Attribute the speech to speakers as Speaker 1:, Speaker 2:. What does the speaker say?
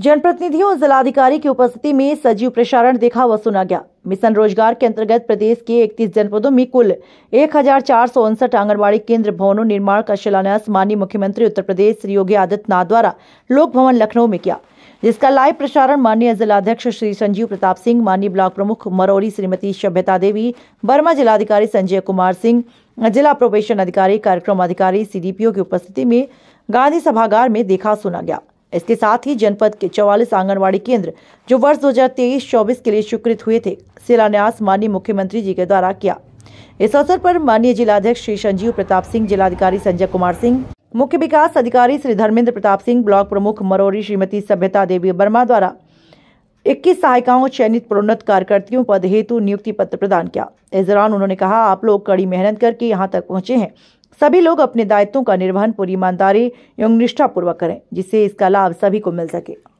Speaker 1: जनप्रतिनिधियों और जिलाधिकारी की उपस्थिति में सजीव प्रसारण देखा व सुना गया मिशन रोजगार के अंतर्गत प्रदेश के 31 जनपदों में कुल एक आंगनबाड़ी केंद्र भवनों निर्माण का शिलान्यास माननीय मुख्यमंत्री उत्तर प्रदेश श्री योगी आदित्यनाथ द्वारा लोक भवन लखनऊ में किया जिसका लाइव प्रसारण माननीय जिलाध्यक्ष श्री संजीव प्रताप सिंह माननीय ब्लॉक प्रमुख मरौरी श्रीमती सभ्यता देवी बर्मा जिलाधिकारी संजय कुमार सिंह जिला प्रोबेशन अधिकारी कार्यक्रम अधिकारी सीडीपीओ की उपस्थिति में गांधी सभागार में देखा सुना गया इसके साथ ही जनपद के चौवालीस आंगनबाड़ी केंद्र जो वर्ष 2023-24 के लिए स्वीकृत हुए थे शिलान्यास माननीय मुख्यमंत्री जी के द्वारा किया इस अवसर पर माननीय जिलाध्यक्ष श्री संजीव प्रताप सिंह जिलाधिकारी संजय कुमार सिंह मुख्य विकास अधिकारी श्री धर्मेंद्र प्रताप सिंह ब्लॉक प्रमुख मरोरी श्रीमती सभ्यता देवी वर्मा द्वारा 21 सहायिकाओं चयनित प्रोन्नत कार्यकर्तियों पद हेतु नियुक्ति पत्र प्रदान किया इस दौरान उन्होंने कहा आप लोग कड़ी मेहनत करके यहाँ तक पहुँचे हैं सभी लोग अपने दायित्वों का निर्वहन पूरी ईमानदारी एवं निष्ठापूर्वक करें जिससे इसका लाभ सभी को मिल सके